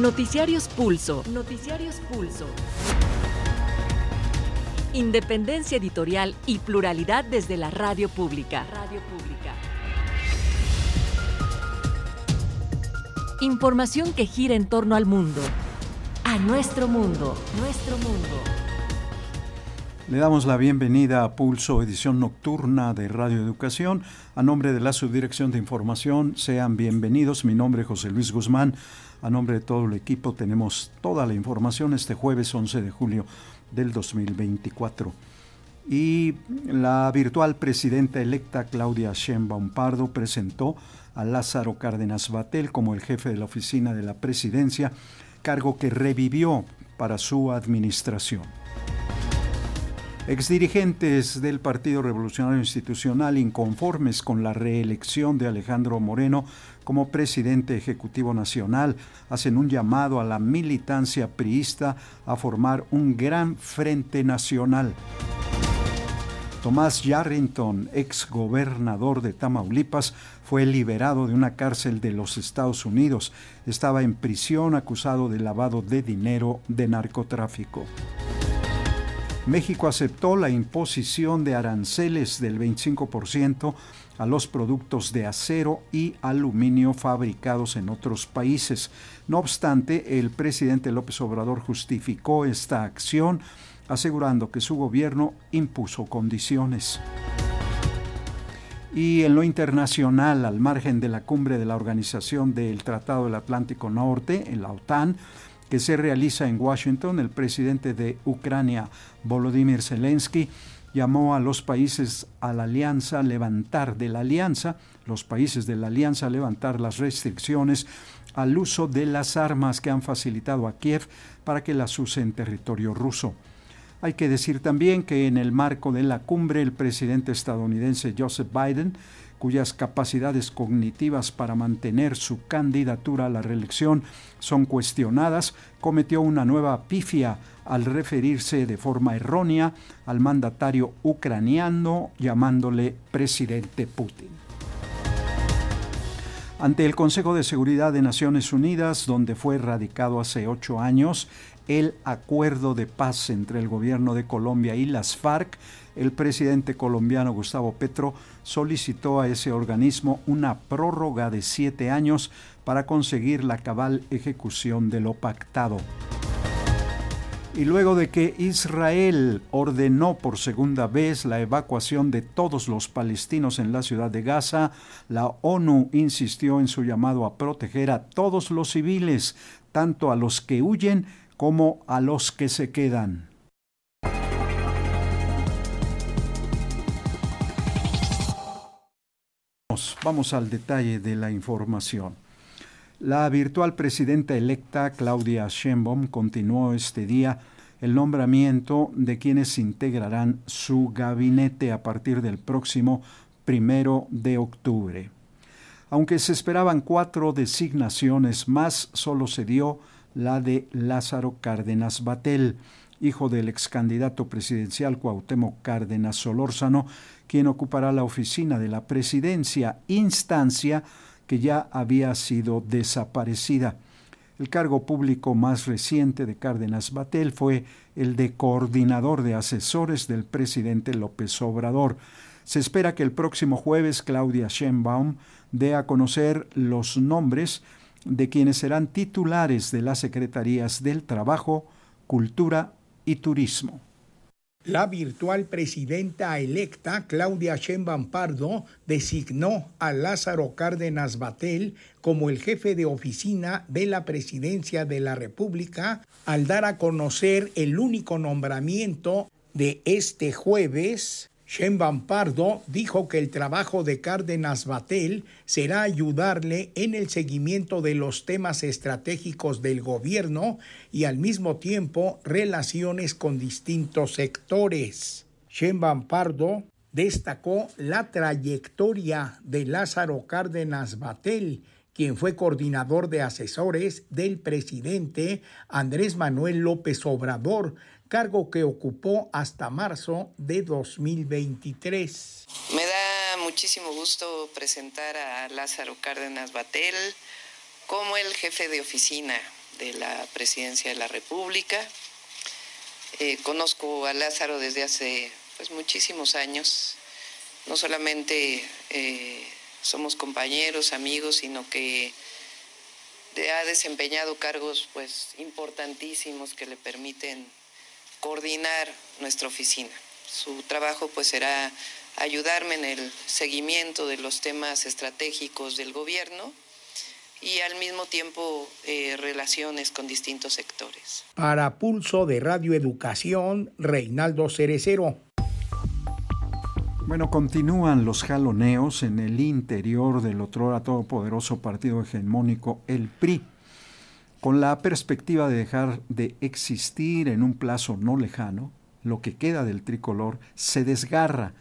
Noticiarios Pulso. Noticiarios Pulso. Independencia editorial y pluralidad desde la radio pública. Radio pública. Información que gira en torno al mundo. A nuestro mundo. Nuestro mundo. Le damos la bienvenida a Pulso, edición nocturna de Radio Educación. A nombre de la Subdirección de Información, sean bienvenidos. Mi nombre es José Luis Guzmán. A nombre de todo el equipo tenemos toda la información este jueves 11 de julio del 2024. Y la virtual presidenta electa Claudia Sheinbaum Pardo presentó a Lázaro Cárdenas Batel como el jefe de la oficina de la presidencia, cargo que revivió para su administración. Exdirigentes del Partido Revolucionario Institucional inconformes con la reelección de Alejandro Moreno como presidente ejecutivo nacional hacen un llamado a la militancia priista a formar un gran frente nacional. Tomás Yarrington, ex gobernador de Tamaulipas, fue liberado de una cárcel de los Estados Unidos. Estaba en prisión acusado de lavado de dinero de narcotráfico. México aceptó la imposición de aranceles del 25% a los productos de acero y aluminio fabricados en otros países. No obstante, el presidente López Obrador justificó esta acción asegurando que su gobierno impuso condiciones. Y en lo internacional, al margen de la cumbre de la Organización del Tratado del Atlántico Norte, en la OTAN, que se realiza en Washington, el presidente de Ucrania, Volodymyr Zelensky, llamó a los países a la alianza levantar de la alianza, los países de la alianza levantar las restricciones al uso de las armas que han facilitado a Kiev para que las use en territorio ruso. Hay que decir también que en el marco de la cumbre el presidente estadounidense Joseph Biden cuyas capacidades cognitivas para mantener su candidatura a la reelección son cuestionadas, cometió una nueva pifia al referirse de forma errónea al mandatario ucraniano llamándole presidente Putin. Ante el Consejo de Seguridad de Naciones Unidas, donde fue radicado hace ocho años, el acuerdo de paz entre el gobierno de Colombia y las FARC, el presidente colombiano Gustavo Petro solicitó a ese organismo una prórroga de siete años para conseguir la cabal ejecución de lo pactado. Y luego de que Israel ordenó por segunda vez la evacuación de todos los palestinos en la ciudad de Gaza, la ONU insistió en su llamado a proteger a todos los civiles, tanto a los que huyen como a los que se quedan. Vamos al detalle de la información. La virtual presidenta electa Claudia Sheinbaum continuó este día el nombramiento de quienes integrarán su gabinete a partir del próximo primero de octubre. Aunque se esperaban cuatro designaciones más, solo se dio la de Lázaro Cárdenas Batel, hijo del ex candidato presidencial Cuauhtémoc Cárdenas Solórzano, quien ocupará la oficina de la presidencia, instancia que ya había sido desaparecida. El cargo público más reciente de Cárdenas Batel fue el de coordinador de asesores del presidente López Obrador. Se espera que el próximo jueves Claudia Sheinbaum dé a conocer los nombres de quienes serán titulares de las Secretarías del Trabajo, Cultura y Turismo. La virtual presidenta electa Claudia Sheinbaum Pardo designó a Lázaro Cárdenas Batel como el jefe de oficina de la Presidencia de la República al dar a conocer el único nombramiento de este jueves Van Pardo dijo que el trabajo de Cárdenas Batel será ayudarle en el seguimiento de los temas estratégicos del gobierno y al mismo tiempo relaciones con distintos sectores. Van Pardo destacó la trayectoria de Lázaro Cárdenas Batel, quien fue coordinador de asesores del presidente Andrés Manuel López Obrador, cargo que ocupó hasta marzo de 2023. Me da muchísimo gusto presentar a Lázaro Cárdenas Batel como el jefe de oficina de la Presidencia de la República. Eh, conozco a Lázaro desde hace pues, muchísimos años. No solamente eh, somos compañeros, amigos, sino que ha desempeñado cargos pues importantísimos que le permiten coordinar nuestra oficina. Su trabajo pues será ayudarme en el seguimiento de los temas estratégicos del gobierno y al mismo tiempo eh, relaciones con distintos sectores. Para Pulso de Radio Educación, Reinaldo Cerecero. Bueno, continúan los jaloneos en el interior del otro todopoderoso partido hegemónico, el PRI con la perspectiva de dejar de existir en un plazo no lejano, lo que queda del tricolor se desgarra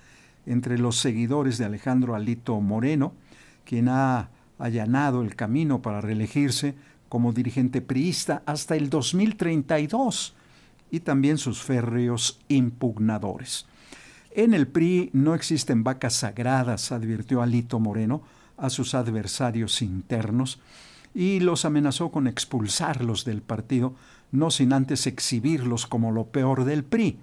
entre los seguidores de Alejandro Alito Moreno, quien ha allanado el camino para reelegirse como dirigente priista hasta el 2032, y también sus férreos impugnadores. En el PRI no existen vacas sagradas, advirtió Alito Moreno a sus adversarios internos, y los amenazó con expulsarlos del partido, no sin antes exhibirlos como lo peor del PRI.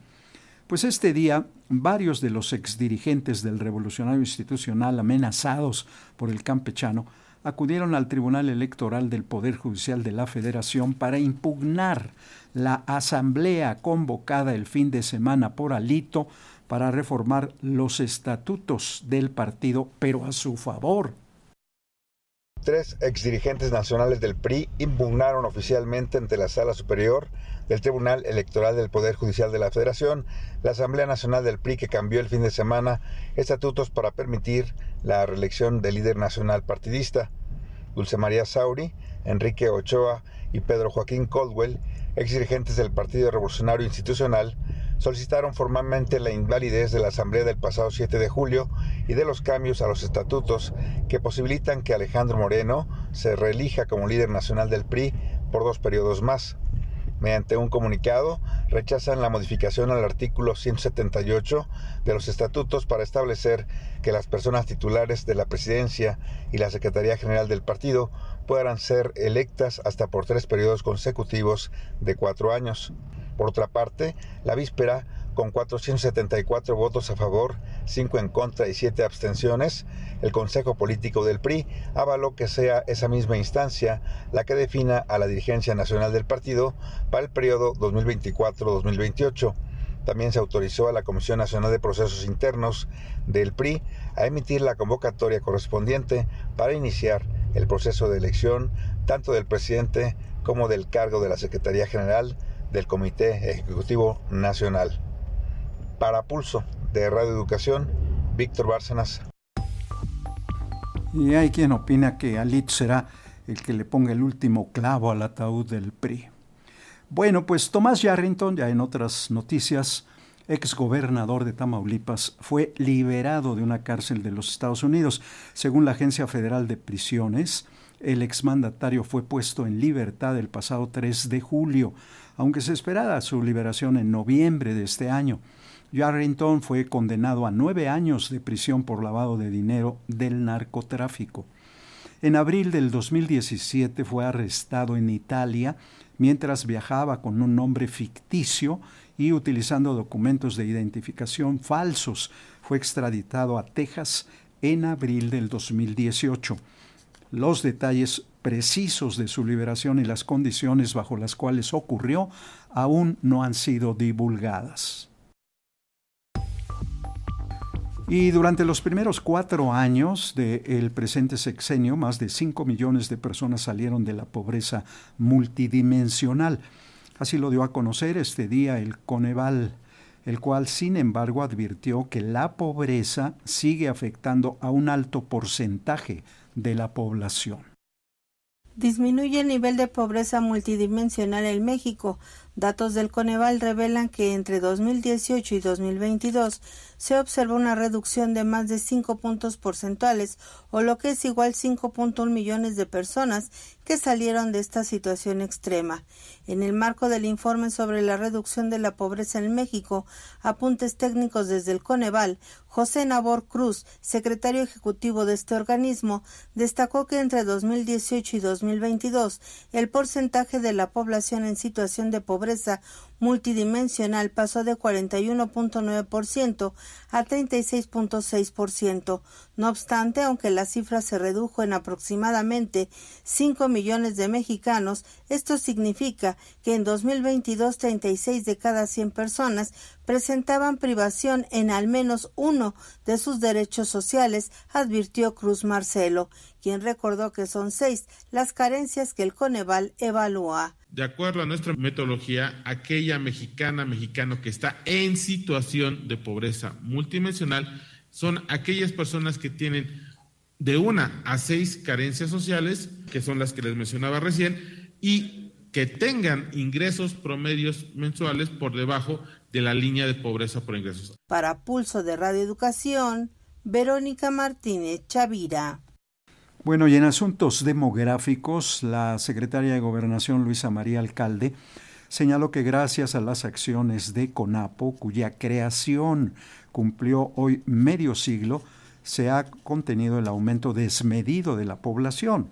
Pues este día varios de los exdirigentes del revolucionario institucional amenazados por el campechano acudieron al Tribunal Electoral del Poder Judicial de la Federación para impugnar la asamblea convocada el fin de semana por Alito para reformar los estatutos del partido, pero a su favor tres exdirigentes nacionales del PRI impugnaron oficialmente ante la Sala Superior del Tribunal Electoral del Poder Judicial de la Federación la Asamblea Nacional del PRI que cambió el fin de semana estatutos para permitir la reelección del líder nacional partidista. Dulce María Sauri, Enrique Ochoa y Pedro Joaquín Caldwell, exdirigentes del Partido Revolucionario Institucional, solicitaron formalmente la invalidez de la Asamblea del pasado 7 de julio y de los cambios a los estatutos que posibilitan que Alejandro Moreno se reelija como líder nacional del PRI por dos periodos más. Mediante un comunicado, rechazan la modificación al artículo 178 de los estatutos para establecer que las personas titulares de la presidencia y la Secretaría General del partido puedan ser electas hasta por tres periodos consecutivos de cuatro años. Por otra parte, la víspera, con 474 votos a favor, 5 en contra y 7 abstenciones, el Consejo Político del PRI avaló que sea esa misma instancia la que defina a la dirigencia nacional del partido para el periodo 2024-2028. También se autorizó a la Comisión Nacional de Procesos Internos del PRI a emitir la convocatoria correspondiente para iniciar el proceso de elección tanto del presidente como del cargo de la Secretaría General del Comité Ejecutivo Nacional. Para Pulso de Radio Educación, Víctor Bárcenas. Y hay quien opina que Alit será el que le ponga el último clavo al ataúd del PRI. Bueno, pues Tomás Yarrington, ya en otras noticias, Ex gobernador de Tamaulipas, fue liberado de una cárcel de los Estados Unidos. Según la Agencia Federal de Prisiones, el exmandatario fue puesto en libertad el pasado 3 de julio, aunque se esperaba su liberación en noviembre de este año. Yarrington fue condenado a nueve años de prisión por lavado de dinero del narcotráfico. En abril del 2017 fue arrestado en Italia mientras viajaba con un nombre ficticio y utilizando documentos de identificación falsos. Fue extraditado a Texas en abril del 2018. Los detalles precisos de su liberación y las condiciones bajo las cuales ocurrió aún no han sido divulgadas. Y durante los primeros cuatro años del presente sexenio, más de 5 millones de personas salieron de la pobreza multidimensional. Así lo dio a conocer este día el Coneval, el cual sin embargo advirtió que la pobreza sigue afectando a un alto porcentaje de la población. Disminuye el nivel de pobreza multidimensional en México, Datos del Coneval revelan que entre 2018 y 2022 se observó una reducción de más de 5 puntos porcentuales, o lo que es igual 5.1 millones de personas que salieron de esta situación extrema. En el marco del informe sobre la reducción de la pobreza en México, apuntes técnicos desde el Coneval, José Nabor Cruz, secretario ejecutivo de este organismo, destacó que entre 2018 y 2022 el porcentaje de la población en situación de pobreza multidimensional pasó de 41.9% a 36.6%. No obstante, aunque la cifra se redujo en aproximadamente 5 millones de mexicanos, esto significa que en 2022 36 de cada 100 personas presentaban privación en al menos uno de sus derechos sociales, advirtió Cruz Marcelo, quien recordó que son seis las carencias que el Coneval evalúa de acuerdo a nuestra metodología, aquella mexicana, mexicano que está en situación de pobreza multidimensional son aquellas personas que tienen de una a seis carencias sociales, que son las que les mencionaba recién, y que tengan ingresos promedios mensuales por debajo de la línea de pobreza por ingresos. Para Pulso de Radio Educación, Verónica Martínez Chavira. Bueno, y en asuntos demográficos, la secretaria de Gobernación, Luisa María Alcalde, señaló que gracias a las acciones de CONAPO, cuya creación cumplió hoy medio siglo, se ha contenido el aumento desmedido de la población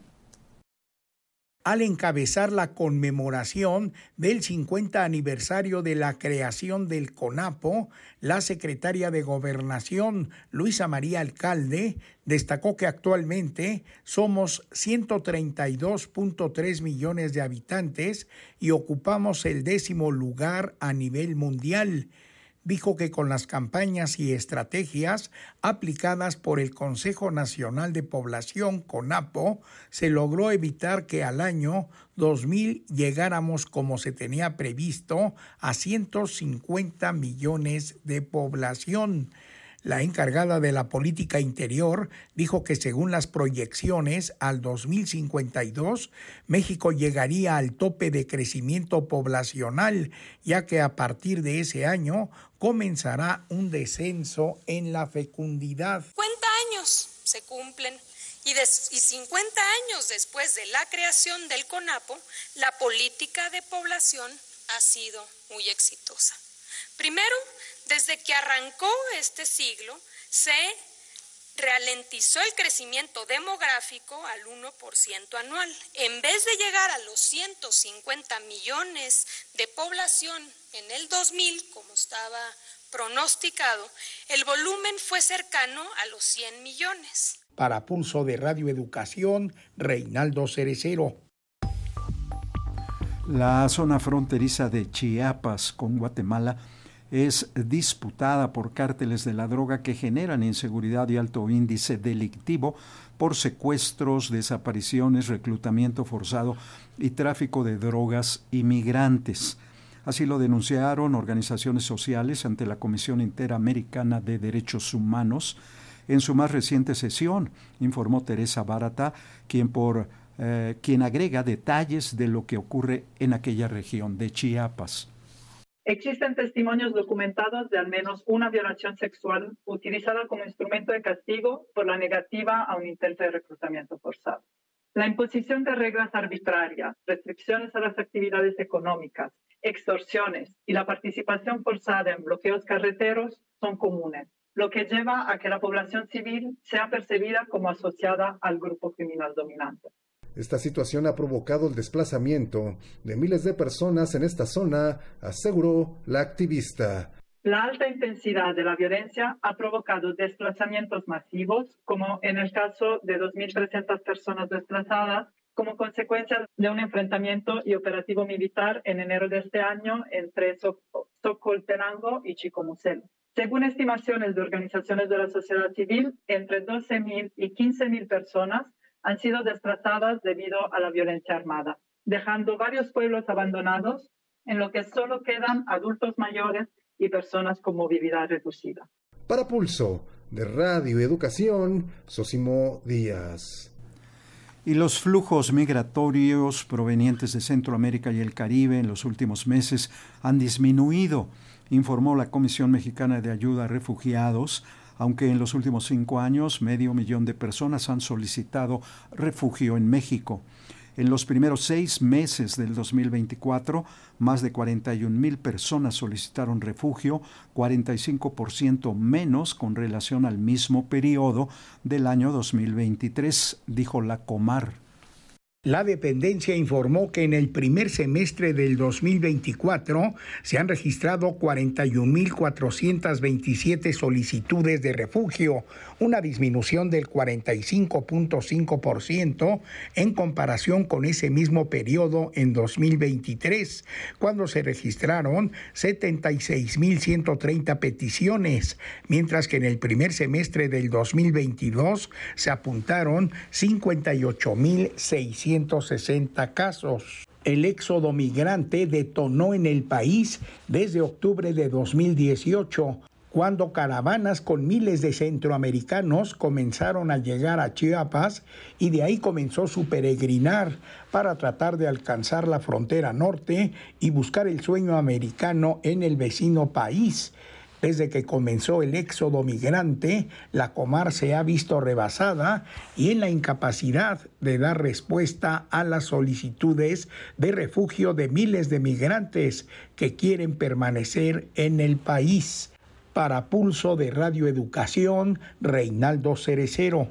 al encabezar la conmemoración del 50 aniversario de la creación del CONAPO, la secretaria de Gobernación, Luisa María Alcalde, destacó que actualmente somos 132.3 millones de habitantes y ocupamos el décimo lugar a nivel mundial dijo que con las campañas y estrategias aplicadas por el Consejo Nacional de Población, CONAPO, se logró evitar que al año 2000 llegáramos, como se tenía previsto, a 150 millones de población. La encargada de la política interior dijo que según las proyecciones, al 2052 México llegaría al tope de crecimiento poblacional, ya que a partir de ese año comenzará un descenso en la fecundidad. 50 años se cumplen y, y 50 años después de la creación del CONAPO, la política de población ha sido muy exitosa. Primero, desde que arrancó este siglo, se ralentizó el crecimiento demográfico al 1% anual. En vez de llegar a los 150 millones de población en el 2000, como estaba pronosticado, el volumen fue cercano a los 100 millones. Para Pulso de Radio Educación, Reinaldo Cerecero. La zona fronteriza de Chiapas con Guatemala es disputada por cárteles de la droga que generan inseguridad y alto índice delictivo por secuestros, desapariciones, reclutamiento forzado y tráfico de drogas inmigrantes. Así lo denunciaron organizaciones sociales ante la Comisión Interamericana de Derechos Humanos en su más reciente sesión, informó Teresa Barata, quien por eh, quien agrega detalles de lo que ocurre en aquella región de Chiapas. Existen testimonios documentados de al menos una violación sexual utilizada como instrumento de castigo por la negativa a un intento de reclutamiento forzado. La imposición de reglas arbitrarias, restricciones a las actividades económicas, extorsiones y la participación forzada en bloqueos carreteros son comunes, lo que lleva a que la población civil sea percibida como asociada al grupo criminal dominante. Esta situación ha provocado el desplazamiento de miles de personas en esta zona, aseguró la activista. La alta intensidad de la violencia ha provocado desplazamientos masivos, como en el caso de 2.300 personas desplazadas como consecuencia de un enfrentamiento y operativo militar en enero de este año entre Socoltenango y Chicomucelo. Según estimaciones de organizaciones de la sociedad civil, entre 12.000 y 15.000 personas han sido desplazadas debido a la violencia armada, dejando varios pueblos abandonados en lo que solo quedan adultos mayores y personas con movilidad reducida. Para Pulso, de Radio Educación, Sosimo Díaz. Y los flujos migratorios provenientes de Centroamérica y el Caribe en los últimos meses han disminuido, informó la Comisión Mexicana de Ayuda a Refugiados aunque en los últimos cinco años medio millón de personas han solicitado refugio en México. En los primeros seis meses del 2024, más de 41 mil personas solicitaron refugio, 45% menos con relación al mismo periodo del año 2023, dijo la Comar. La dependencia informó que en el primer semestre del 2024 se han registrado 41.427 solicitudes de refugio, una disminución del 45.5% en comparación con ese mismo periodo en 2023, cuando se registraron 76.130 peticiones, mientras que en el primer semestre del 2022 se apuntaron 58.600 160 casos. El éxodo migrante detonó en el país desde octubre de 2018, cuando caravanas con miles de centroamericanos comenzaron a llegar a Chiapas y de ahí comenzó su peregrinar para tratar de alcanzar la frontera norte y buscar el sueño americano en el vecino país. Desde que comenzó el éxodo migrante, la Comar se ha visto rebasada y en la incapacidad de dar respuesta a las solicitudes de refugio de miles de migrantes que quieren permanecer en el país. Para Pulso de Radio Educación, Reinaldo Cerecero.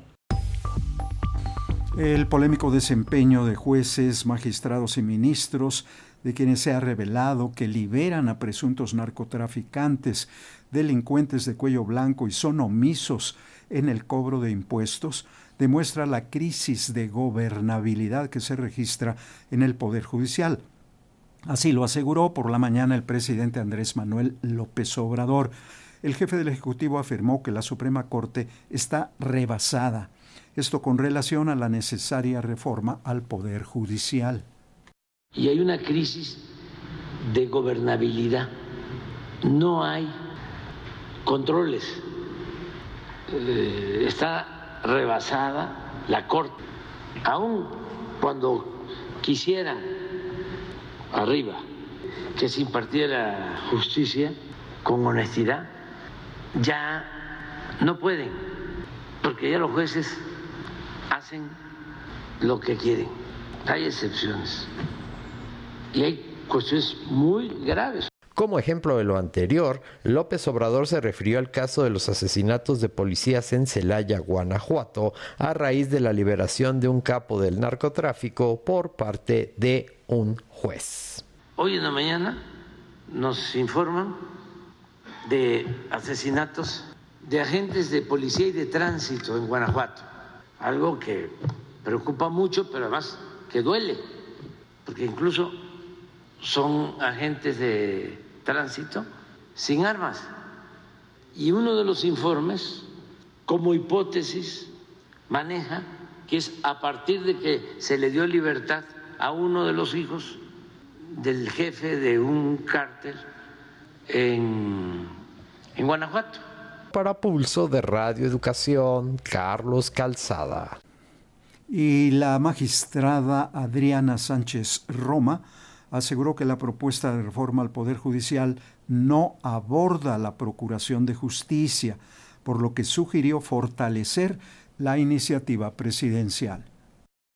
El polémico desempeño de jueces, magistrados y ministros de quienes se ha revelado que liberan a presuntos narcotraficantes, delincuentes de cuello blanco y son omisos en el cobro de impuestos, demuestra la crisis de gobernabilidad que se registra en el Poder Judicial. Así lo aseguró por la mañana el presidente Andrés Manuel López Obrador. El jefe del Ejecutivo afirmó que la Suprema Corte está rebasada, esto con relación a la necesaria reforma al Poder Judicial y hay una crisis de gobernabilidad. No hay controles. Eh, está rebasada la Corte. Aún cuando quisieran arriba que se impartiera justicia con honestidad, ya no pueden, porque ya los jueces hacen lo que quieren. Hay excepciones y hay cuestiones muy graves. Como ejemplo de lo anterior, López Obrador se refirió al caso de los asesinatos de policías en Celaya, Guanajuato, a raíz de la liberación de un capo del narcotráfico por parte de un juez. Hoy en la mañana nos informan de asesinatos de agentes de policía y de tránsito en Guanajuato, algo que preocupa mucho, pero además que duele, porque incluso son agentes de tránsito sin armas. Y uno de los informes, como hipótesis, maneja que es a partir de que se le dio libertad a uno de los hijos del jefe de un cártel en, en Guanajuato. Para Pulso de Radio Educación, Carlos Calzada. Y la magistrada Adriana Sánchez Roma aseguró que la propuesta de reforma al Poder Judicial no aborda la procuración de justicia, por lo que sugirió fortalecer la iniciativa presidencial.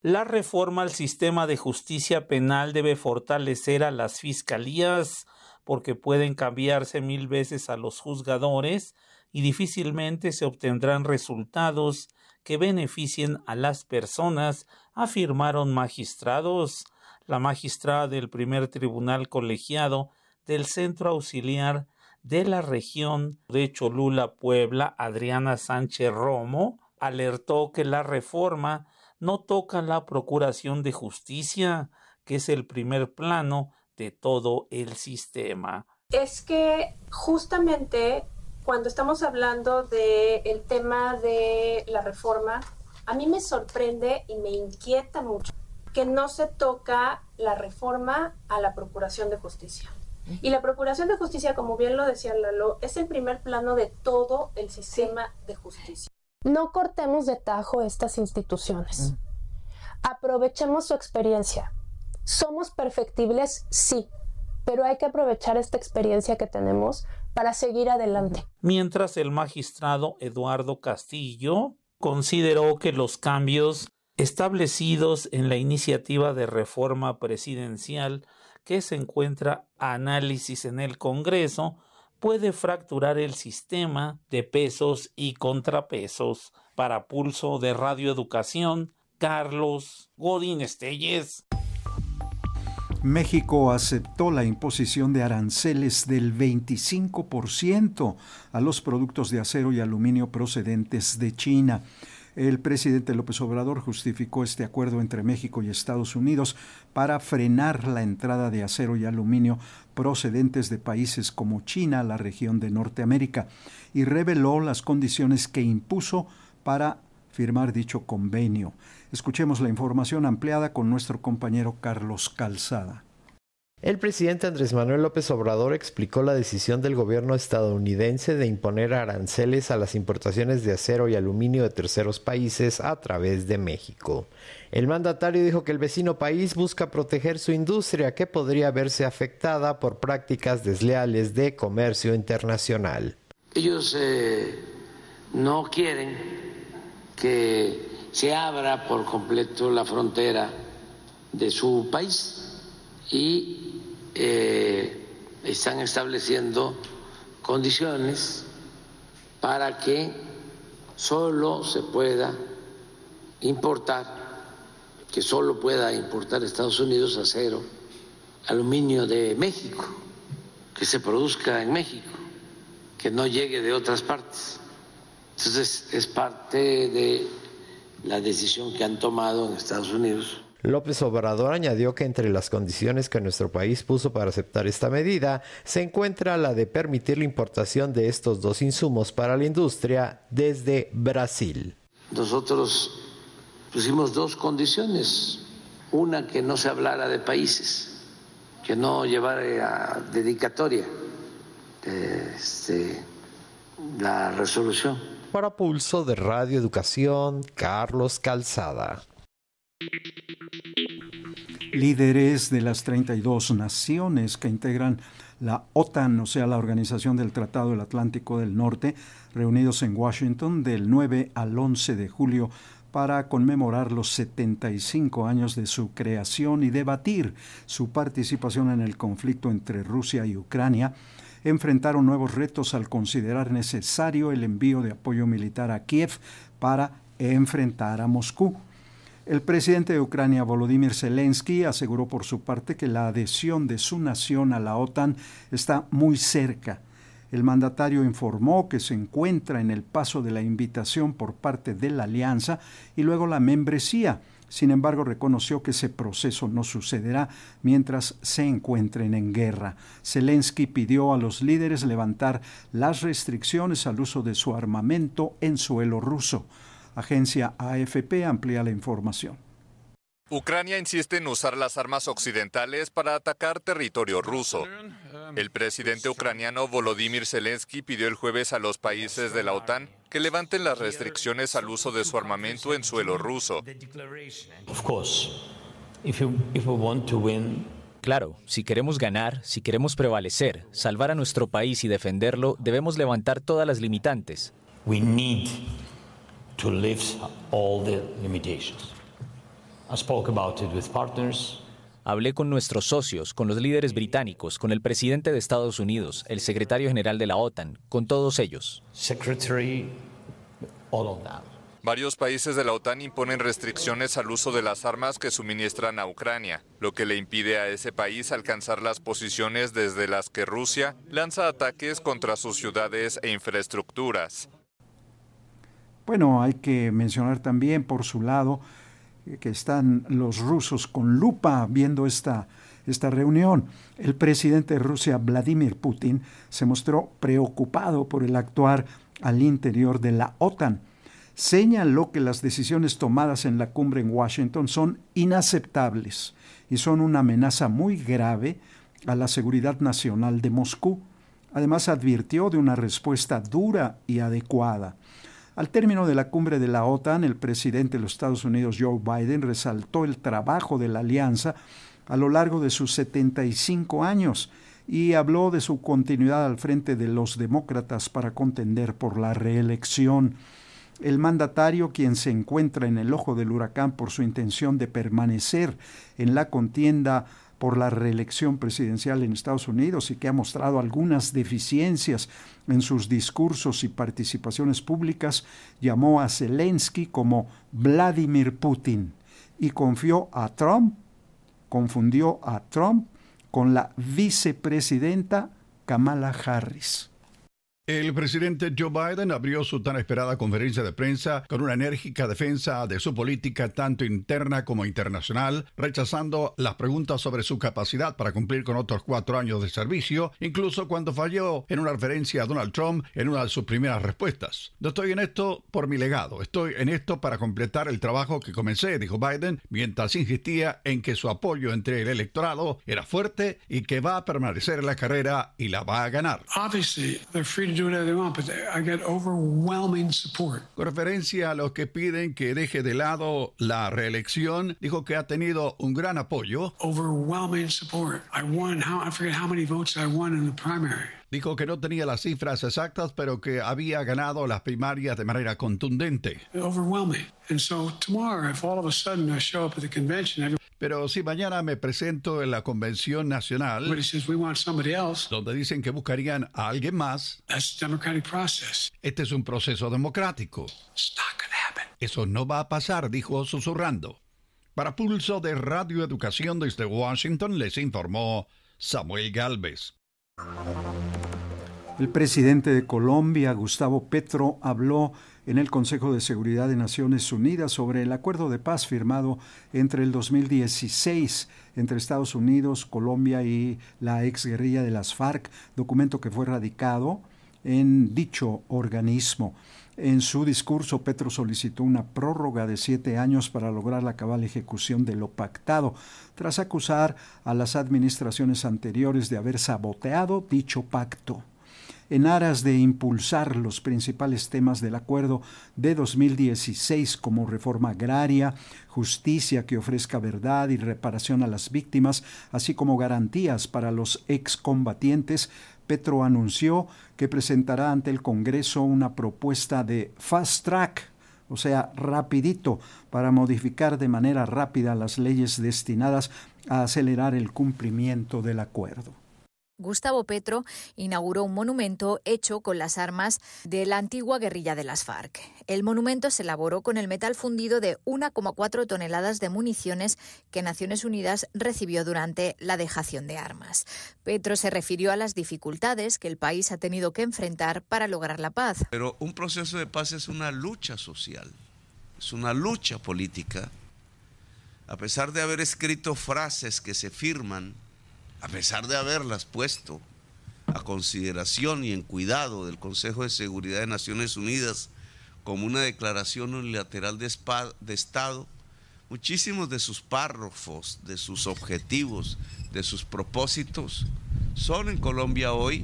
La reforma al sistema de justicia penal debe fortalecer a las fiscalías porque pueden cambiarse mil veces a los juzgadores y difícilmente se obtendrán resultados que beneficien a las personas, afirmaron magistrados la magistrada del primer tribunal colegiado del Centro Auxiliar de la región de Cholula, Puebla, Adriana Sánchez Romo, alertó que la reforma no toca la procuración de justicia, que es el primer plano de todo el sistema. Es que justamente cuando estamos hablando del tema de la reforma, a mí me sorprende y me inquieta mucho que no se toca la reforma a la Procuración de Justicia. Y la Procuración de Justicia, como bien lo decía Lalo, es el primer plano de todo el sistema de justicia. No cortemos de tajo estas instituciones. Aprovechemos su experiencia. Somos perfectibles, sí, pero hay que aprovechar esta experiencia que tenemos para seguir adelante. Mientras el magistrado Eduardo Castillo consideró que los cambios establecidos en la iniciativa de reforma presidencial que se encuentra análisis en el Congreso, puede fracturar el sistema de pesos y contrapesos. Para pulso de radioeducación, Carlos Godín Estelles. México aceptó la imposición de aranceles del 25% a los productos de acero y aluminio procedentes de China. El presidente López Obrador justificó este acuerdo entre México y Estados Unidos para frenar la entrada de acero y aluminio procedentes de países como China a la región de Norteamérica y reveló las condiciones que impuso para firmar dicho convenio. Escuchemos la información ampliada con nuestro compañero Carlos Calzada. El presidente Andrés Manuel López Obrador explicó la decisión del gobierno estadounidense de imponer aranceles a las importaciones de acero y aluminio de terceros países a través de México. El mandatario dijo que el vecino país busca proteger su industria que podría verse afectada por prácticas desleales de comercio internacional. Ellos eh, no quieren que se abra por completo la frontera de su país y eh, están estableciendo condiciones para que solo se pueda importar, que solo pueda importar Estados Unidos acero, aluminio de México, que se produzca en México, que no llegue de otras partes. Entonces es parte de la decisión que han tomado en Estados Unidos López Obrador añadió que entre las condiciones que nuestro país puso para aceptar esta medida se encuentra la de permitir la importación de estos dos insumos para la industria desde Brasil. Nosotros pusimos dos condiciones. Una, que no se hablara de países, que no llevara a dedicatoria este, la resolución. Para Pulso de Radio Educación, Carlos Calzada. Líderes de las 32 naciones que integran la OTAN, o sea, la Organización del Tratado del Atlántico del Norte, reunidos en Washington del 9 al 11 de julio para conmemorar los 75 años de su creación y debatir su participación en el conflicto entre Rusia y Ucrania, enfrentaron nuevos retos al considerar necesario el envío de apoyo militar a Kiev para enfrentar a Moscú. El presidente de Ucrania, Volodymyr Zelensky, aseguró por su parte que la adhesión de su nación a la OTAN está muy cerca. El mandatario informó que se encuentra en el paso de la invitación por parte de la alianza y luego la membresía. Sin embargo, reconoció que ese proceso no sucederá mientras se encuentren en guerra. Zelensky pidió a los líderes levantar las restricciones al uso de su armamento en suelo ruso. Agencia AFP amplía la información. Ucrania insiste en usar las armas occidentales para atacar territorio ruso. El presidente ucraniano Volodymyr Zelensky pidió el jueves a los países de la OTAN que levanten las restricciones al uso de su armamento en suelo ruso. Claro, si queremos ganar, si queremos prevalecer, salvar a nuestro país y defenderlo, debemos levantar todas las limitantes. Hablé con nuestros socios, con los líderes británicos, con el presidente de Estados Unidos, el secretario general de la OTAN, con todos ellos. Varios países de la OTAN imponen restricciones al uso de las armas que suministran a Ucrania, lo que le impide a ese país alcanzar las posiciones desde las que Rusia lanza ataques contra sus ciudades e infraestructuras. Bueno, hay que mencionar también por su lado eh, que están los rusos con lupa viendo esta, esta reunión. El presidente de Rusia, Vladimir Putin, se mostró preocupado por el actuar al interior de la OTAN. Señaló que las decisiones tomadas en la cumbre en Washington son inaceptables y son una amenaza muy grave a la seguridad nacional de Moscú. Además advirtió de una respuesta dura y adecuada. Al término de la cumbre de la OTAN, el presidente de los Estados Unidos, Joe Biden, resaltó el trabajo de la alianza a lo largo de sus 75 años y habló de su continuidad al frente de los demócratas para contender por la reelección. El mandatario, quien se encuentra en el ojo del huracán por su intención de permanecer en la contienda por la reelección presidencial en Estados Unidos y que ha mostrado algunas deficiencias en sus discursos y participaciones públicas, llamó a Zelensky como Vladimir Putin y confió a Trump, confundió a Trump con la vicepresidenta Kamala Harris. El presidente Joe Biden abrió su tan esperada conferencia de prensa con una enérgica defensa de su política tanto interna como internacional, rechazando las preguntas sobre su capacidad para cumplir con otros cuatro años de servicio, incluso cuando falló en una referencia a Donald Trump en una de sus primeras respuestas. No estoy en esto por mi legado, estoy en esto para completar el trabajo que comencé, dijo Biden, mientras insistía en que su apoyo entre el electorado era fuerte y que va a permanecer en la carrera y la va a ganar. Obviamente, the freedom con referencia a los que piden que deje de lado la reelección, dijo que ha tenido un gran apoyo. Dijo que no tenía las cifras exactas, pero que había ganado las primarias de manera contundente. Overwhelming. And so tomorrow, of a sudden show up at the convention, pero si mañana me presento en la convención nacional, donde dicen que buscarían a alguien más, este es un proceso democrático. Eso no va a pasar, dijo susurrando. Para Pulso de Radio Educación desde Washington les informó Samuel Galvez. El presidente de Colombia, Gustavo Petro, habló en el Consejo de Seguridad de Naciones Unidas sobre el acuerdo de paz firmado entre el 2016 entre Estados Unidos, Colombia y la exguerrilla de las FARC, documento que fue radicado en dicho organismo. En su discurso, Petro solicitó una prórroga de siete años para lograr la cabal ejecución de lo pactado, tras acusar a las administraciones anteriores de haber saboteado dicho pacto en aras de impulsar los principales temas del acuerdo de 2016 como reforma agraria, justicia que ofrezca verdad y reparación a las víctimas, así como garantías para los excombatientes, Petro anunció que presentará ante el Congreso una propuesta de fast track o sea, rapidito, para modificar de manera rápida las leyes destinadas a acelerar el cumplimiento del acuerdo. Gustavo Petro inauguró un monumento hecho con las armas de la antigua guerrilla de las FARC. El monumento se elaboró con el metal fundido de 1,4 toneladas de municiones que Naciones Unidas recibió durante la dejación de armas. Petro se refirió a las dificultades que el país ha tenido que enfrentar para lograr la paz. Pero un proceso de paz es una lucha social, es una lucha política. A pesar de haber escrito frases que se firman, a pesar de haberlas puesto a consideración y en cuidado del Consejo de Seguridad de Naciones Unidas como una declaración unilateral de, Estado, muchísimos de sus párrafos, de sus objetivos, de sus propósitos, son en Colombia hoy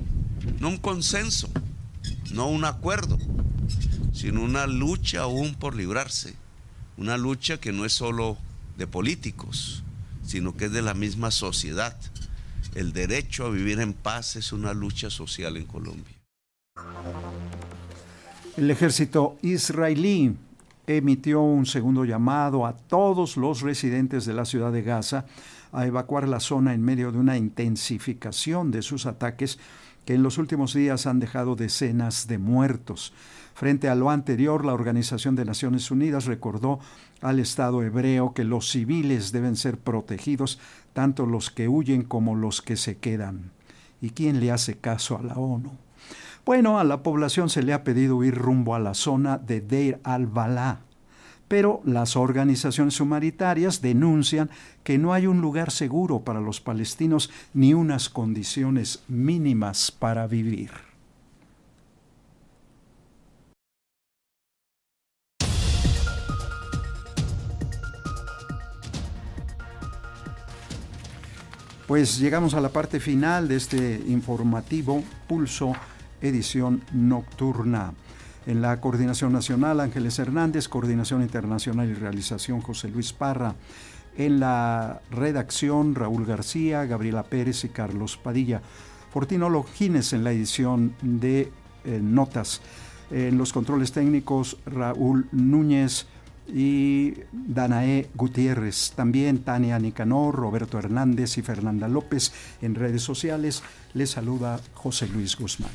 no un consenso, no un acuerdo, sino una lucha aún por librarse, una lucha que no es solo de políticos, sino que es de la misma sociedad, el derecho a vivir en paz es una lucha social en Colombia. El ejército israelí emitió un segundo llamado a todos los residentes de la ciudad de Gaza a evacuar la zona en medio de una intensificación de sus ataques que en los últimos días han dejado decenas de muertos. Frente a lo anterior, la Organización de Naciones Unidas recordó al Estado hebreo que los civiles deben ser protegidos, tanto los que huyen como los que se quedan. ¿Y quién le hace caso a la ONU? Bueno, a la población se le ha pedido ir rumbo a la zona de Deir al-Balá, pero las organizaciones humanitarias denuncian que no hay un lugar seguro para los palestinos ni unas condiciones mínimas para vivir. pues llegamos a la parte final de este informativo Pulso Edición Nocturna. En la Coordinación Nacional, Ángeles Hernández, Coordinación Internacional y Realización, José Luis Parra. En la redacción, Raúl García, Gabriela Pérez y Carlos Padilla. Fortino Logines en la edición de eh, Notas. En los controles técnicos, Raúl Núñez, y Danae Gutiérrez, también Tania Nicanor, Roberto Hernández y Fernanda López en redes sociales. Les saluda José Luis Guzmán.